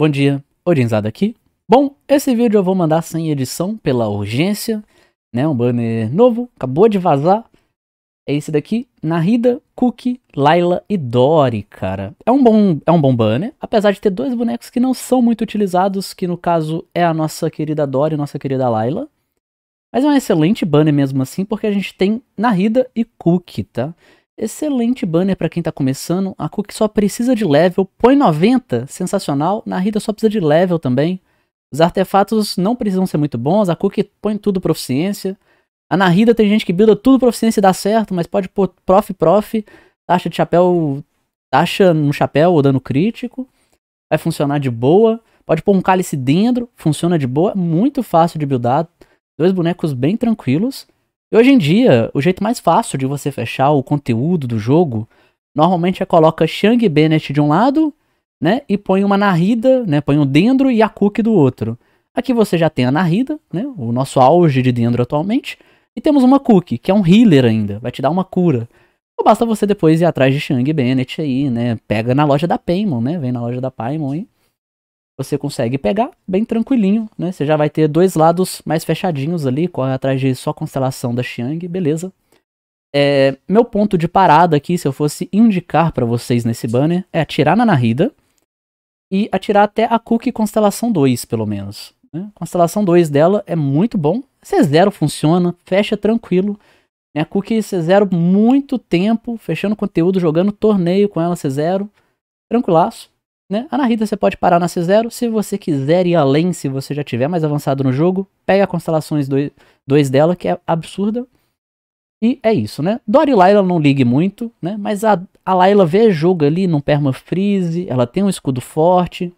Bom dia, Orinzada aqui. Bom, esse vídeo eu vou mandar sem edição pela urgência, né? Um banner novo, acabou de vazar. É esse daqui, Narida, Cookie, Laila e Dory, cara. É um bom, é um bom banner, apesar de ter dois bonecos que não são muito utilizados, que no caso é a nossa querida Dory e nossa querida Laila. Mas é um excelente banner mesmo assim, porque a gente tem Narida e Cookie, tá? Excelente banner para quem está começando. A Cook só precisa de level. Põe 90, sensacional. Na Rita só precisa de level também. Os artefatos não precisam ser muito bons. A Cook põe tudo proficiência. A Narida tem gente que builda tudo proficiência e dá certo, mas pode pôr prof, prof, taxa de chapéu, taxa no chapéu ou dano crítico. Vai funcionar de boa. Pode pôr um cálice dentro, funciona de boa. Muito fácil de buildar. Dois bonecos bem tranquilos. E hoje em dia, o jeito mais fácil de você fechar o conteúdo do jogo normalmente é coloca Shang Bennett de um lado, né? E põe uma Narrida, né? Põe o um Dendro e a cookie do outro. Aqui você já tem a Narrida, né? O nosso auge de Dendro atualmente. E temos uma cookie que é um healer ainda, vai te dar uma cura. Ou basta você depois ir atrás de Shang Bennett aí, né? Pega na loja da Paimon, né? Vem na loja da Paimon aí você consegue pegar bem tranquilinho, né? Você já vai ter dois lados mais fechadinhos ali, corre atrás de só constelação da Xiang, beleza. É, meu ponto de parada aqui, se eu fosse indicar para vocês nesse banner, é atirar na Narida e atirar até a Cookie Constelação 2, pelo menos. Né? Constelação 2 dela é muito bom, C0 funciona, fecha tranquilo. Minha né? A Cookie C0 muito tempo, fechando conteúdo, jogando torneio com ela C0, tranquilaço. Né? A Narita você pode parar na C0, se você quiser ir além, se você já tiver mais avançado no jogo, pega a Constelações 2 dela, que é absurda. E é isso, né? Dory Layla não ligue muito, né? Mas a, a Layla vê jogo ali num permafreeze, ela tem um escudo forte,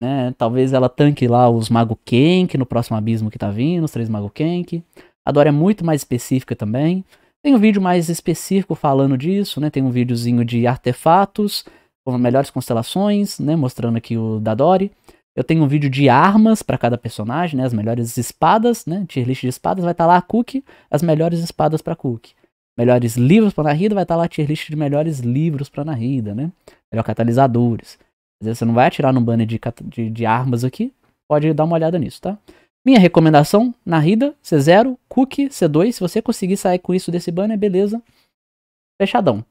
né? Talvez ela tanque lá os Mago Kenk no próximo abismo que tá vindo, os três Mago Kenk. A Dory é muito mais específica também. Tem um vídeo mais específico falando disso, né? Tem um videozinho de artefatos, melhores constelações, né, mostrando aqui o Dadori. Eu tenho um vídeo de armas para cada personagem, né, as melhores espadas, né, tier list de espadas, vai estar tá lá a Cookie, as melhores espadas para Cookie. Melhores livros para Narrida, vai estar tá lá a tier list de melhores livros para Narrida, né, melhor catalisadores. Às vezes você não vai atirar no banner de, de, de armas aqui, pode dar uma olhada nisso, tá? Minha recomendação, Narrida, C0, Cookie, C2, se você conseguir sair com isso desse banner, beleza, fechadão.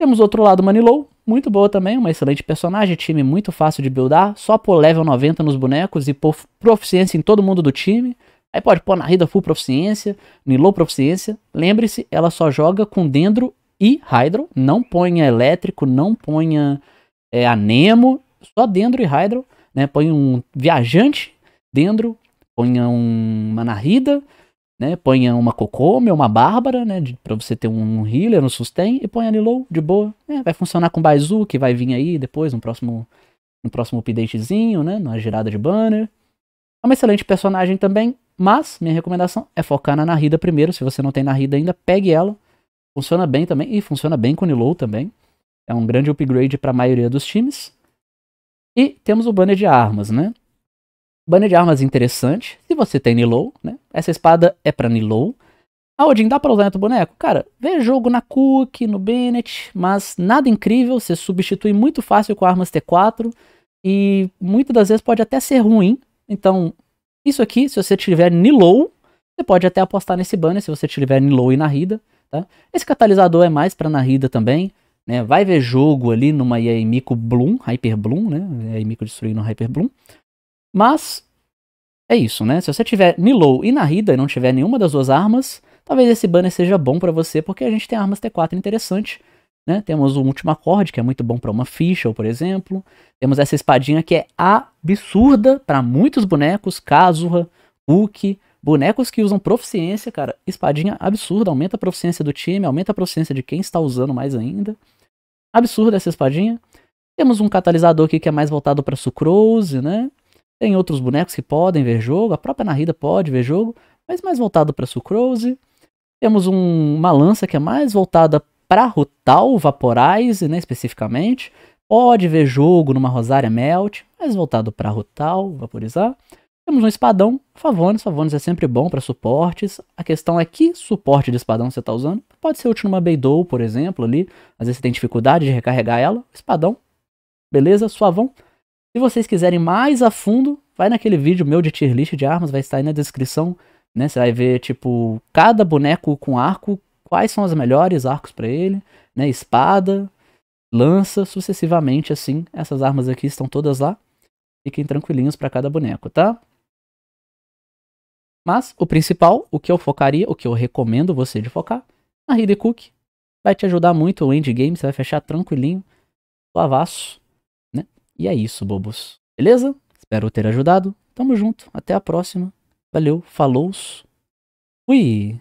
Temos outro lado, Manilow, muito boa também, uma excelente personagem, time muito fácil de buildar, só pôr level 90 nos bonecos e pôr proficiência em todo mundo do time. Aí pode pôr na Rida full proficiência, em proficiência. Lembre-se, ela só joga com Dendro e Hydro. Não ponha elétrico, não ponha é, anemo, só Dendro e Hydro. Né? Põe um viajante, Dendro, ponha uma Narrida, né? Ponha uma Cocôme ou uma Bárbara, né? De, pra você ter um healer, um sustain, e põe a Nilou de boa. É, vai funcionar com Baizu, que vai vir aí depois, no próximo, no próximo updatezinho, né? Na girada de banner. É uma excelente personagem também, mas minha recomendação é focar na Narida primeiro. Se você não tem Narida ainda, pegue ela. Funciona bem também, e funciona bem com Nilou também. É um grande upgrade para a maioria dos times. E temos o banner de armas, né? Banner de armas interessante. Se você tem Nilou, né? Essa espada é pra Nilou. A Odin, dá pra usar em outro boneco? Cara, vê jogo na Cook, no Bennett, mas nada incrível, você substitui muito fácil com armas T4 e muitas das vezes pode até ser ruim. Então, isso aqui, se você tiver Nilou, você pode até apostar nesse banner se você tiver Nilou e rida, tá? Esse catalisador é mais pra rida também, né? Vai ver jogo ali numa Yamiko Bloom, Hyper Bloom, né? Yaimiko destruindo Hyper Bloom. Mas é isso, né? Se você tiver Nilou e Narida e não tiver nenhuma das duas armas, talvez esse banner seja bom para você, porque a gente tem armas T4 interessante. Né? Temos o último acorde, que é muito bom para uma ficha, por exemplo. Temos essa espadinha que é absurda para muitos bonecos, Kazuha, Hulk, bonecos que usam proficiência, cara. Espadinha absurda, aumenta a proficiência do time, aumenta a proficiência de quem está usando mais ainda. Absurda essa espadinha. Temos um catalisador aqui que é mais voltado para Sucrose, né? Tem outros bonecos que podem ver jogo, a própria Narida pode ver jogo, mas mais voltado para Sucrose. Temos um, uma lança que é mais voltada para Rutal, Vaporize, né, especificamente. Pode ver jogo numa Rosária Melt, mais voltado para Rutal, Vaporizar. Temos um espadão, Favones. Favones é sempre bom para suportes. A questão é que suporte de espadão você está usando. Pode ser útil numa Beidou, por exemplo, ali. Às vezes você tem dificuldade de recarregar ela. Espadão, beleza, suavão. Se vocês quiserem mais a fundo, vai naquele vídeo meu de tier list de armas, vai estar aí na descrição, né? Você vai ver, tipo, cada boneco com arco, quais são as melhores arcos para ele, né? Espada, lança, sucessivamente, assim. Essas armas aqui estão todas lá. Fiquem tranquilinhos para cada boneco, tá? Mas o principal, o que eu focaria, o que eu recomendo você de focar, a Hidden Cook. Vai te ajudar muito o endgame, você vai fechar tranquilinho, lavaço. E é isso, bobos. Beleza? Espero ter ajudado. Tamo junto. Até a próxima. Valeu. Falou. Fui.